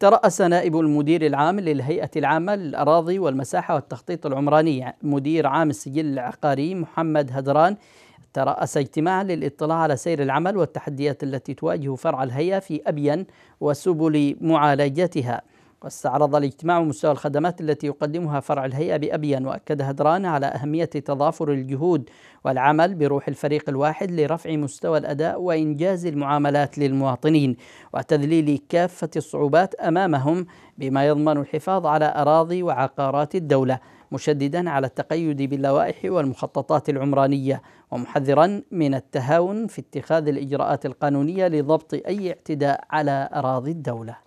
ترأس نائب المدير العام للهيئة العامة للأراضي والمساحة والتخطيط العمراني مدير عام السجل العقاري محمد هدران ترأس اجتماعا للاطلاع على سير العمل والتحديات التي تواجه فرع الهيئة في أبين وسبل معالجتها واستعرض الاجتماع مستوى الخدمات التي يقدمها فرع الهيئة بأبين وأكد هدران على أهمية تضافر الجهود والعمل بروح الفريق الواحد لرفع مستوى الأداء وإنجاز المعاملات للمواطنين وتذليل كافة الصعوبات أمامهم بما يضمن الحفاظ على أراضي وعقارات الدولة مشددا على التقيد باللوائح والمخططات العمرانية ومحذرا من التهاون في اتخاذ الإجراءات القانونية لضبط أي اعتداء على أراضي الدولة